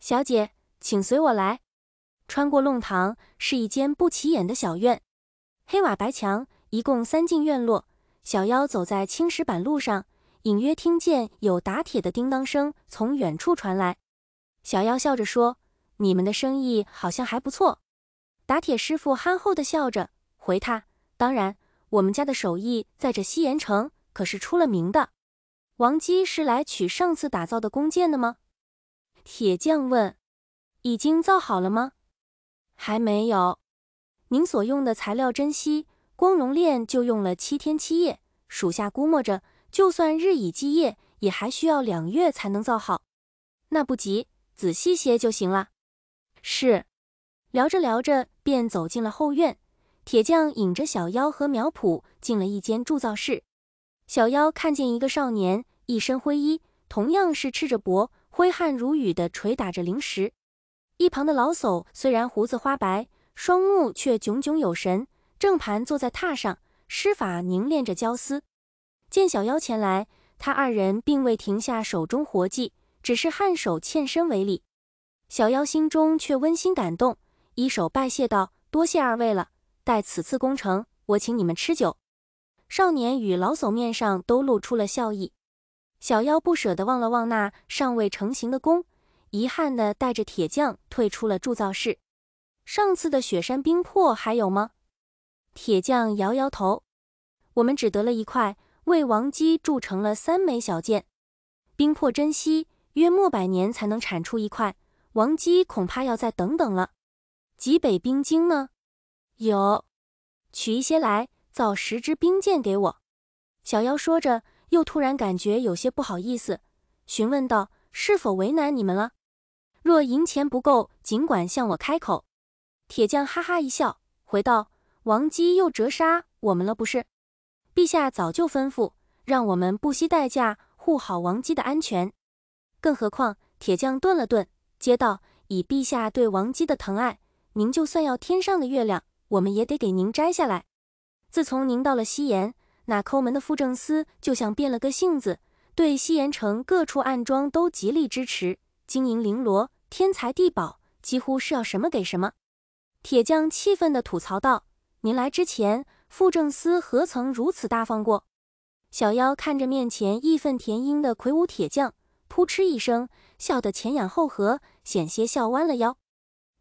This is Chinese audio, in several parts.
小姐，请随我来。穿过弄堂，是一间不起眼的小院，黑瓦白墙，一共三进院落。小妖走在青石板路上，隐约听见有打铁的叮当声从远处传来。小妖笑着说：“你们的生意好像还不错。”打铁师傅憨厚地笑着回他：“当然，我们家的手艺在这西延城可是出了名的。”王姬是来取上次打造的弓箭的吗？铁匠问：“已经造好了吗？”“还没有。”“您所用的材料珍惜，光熔炼就用了七天七夜。属下估摸着，就算日以继夜，也还需要两月才能造好。”“那不急，仔细些就行了。”“是。”聊着聊着，便走进了后院。铁匠引着小妖和苗圃进了一间铸造室。小妖看见一个少年，一身灰衣，同样是赤着脖。挥汗如雨地捶打着灵石，一旁的老叟虽然胡子花白，双目却炯炯有神，正盘坐在榻上施法凝练着焦丝。见小妖前来，他二人并未停下手中活计，只是颔首欠身为礼。小妖心中却温馨感动，一手拜谢道：“多谢二位了，待此次功成，我请你们吃酒。”少年与老叟面上都露出了笑意。小妖不舍得望了望那尚未成型的弓，遗憾地带着铁匠退出了铸造室。上次的雪山冰魄还有吗？铁匠摇摇头，我们只得了一块，为王姬铸成了三枚小剑。冰魄珍稀，约莫百年才能产出一块，王姬恐怕要再等等了。极北冰晶呢？有，取一些来造十支冰箭给我。小妖说着。又突然感觉有些不好意思，询问道：“是否为难你们了？若银钱不够，尽管向我开口。”铁匠哈哈一笑，回道：“王姬又折杀我们了，不是？陛下早就吩咐，让我们不惜代价护好王姬的安全。更何况，铁匠顿了顿，接道：以陛下对王姬的疼爱，您就算要天上的月亮，我们也得给您摘下来。自从您到了西延。”那抠门的傅正司就像变了个性子，对西延城各处暗庄都极力支持，金银绫罗、天才地宝，几乎是要什么给什么。铁匠气愤地吐槽道：“您来之前，傅正司何曾如此大方过？”小妖看着面前义愤填膺的魁梧铁匠，噗嗤一声，笑得前仰后合，险些笑弯了腰。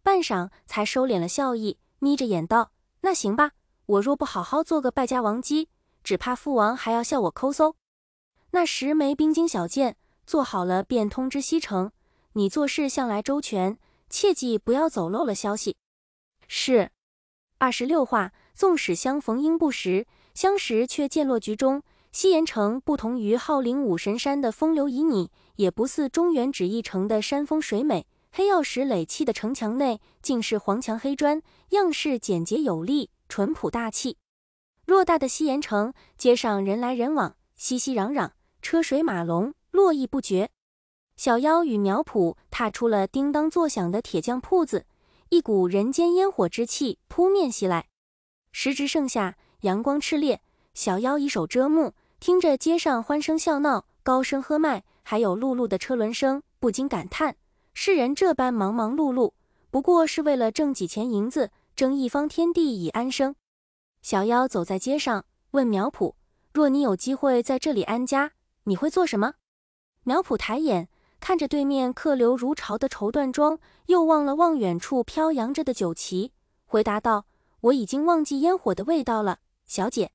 半晌才收敛了笑意，眯着眼道：“那行吧，我若不好好做个败家王姬。”只怕父王还要笑我抠搜。那十枚冰晶小剑做好了，便通知西城。你做事向来周全，切记不要走漏了消息。是。二十六画，纵使相逢应不识，相识却见落局中。西延城不同于号令五神山的风流旖旎，也不似中原纸意城的山风水美。黑曜石垒砌的城墙内，尽是黄墙黑砖，样式简洁有力，淳朴大气。偌大的西延城，街上人来人往，熙熙攘攘，车水马龙，络绎不绝。小妖与苗圃踏出了叮当作响的铁匠铺子，一股人间烟火之气扑面袭来。时值盛夏，阳光炽烈，小妖以手遮目，听着街上欢声笑闹、高声喝卖，还有辘辘的车轮声，不禁感叹：世人这般忙忙碌碌，不过是为了挣几钱银子，争一方天地以安生。小妖走在街上，问苗圃：“若你有机会在这里安家，你会做什么？”苗圃抬眼看着对面客流如潮的绸缎庄，又望了望远处飘扬着的酒旗，回答道：“我已经忘记烟火的味道了，小姐。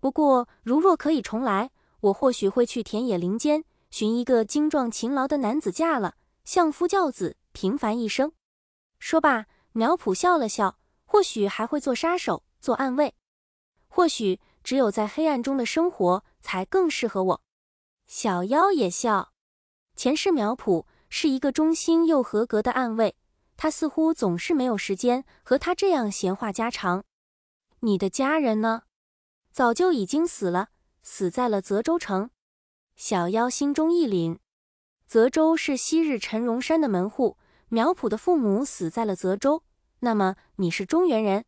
不过，如若可以重来，我或许会去田野林间，寻一个精壮勤劳的男子嫁了，相夫教子，平凡一生。”说罢，苗圃笑了笑，或许还会做杀手。做暗卫，或许只有在黑暗中的生活才更适合我。小妖也笑。前世苗圃是一个忠心又合格的暗卫，他似乎总是没有时间和他这样闲话家常。你的家人呢？早就已经死了，死在了泽州城。小妖心中一凛。泽州是昔日陈荣山的门户，苗圃的父母死在了泽州。那么你是中原人？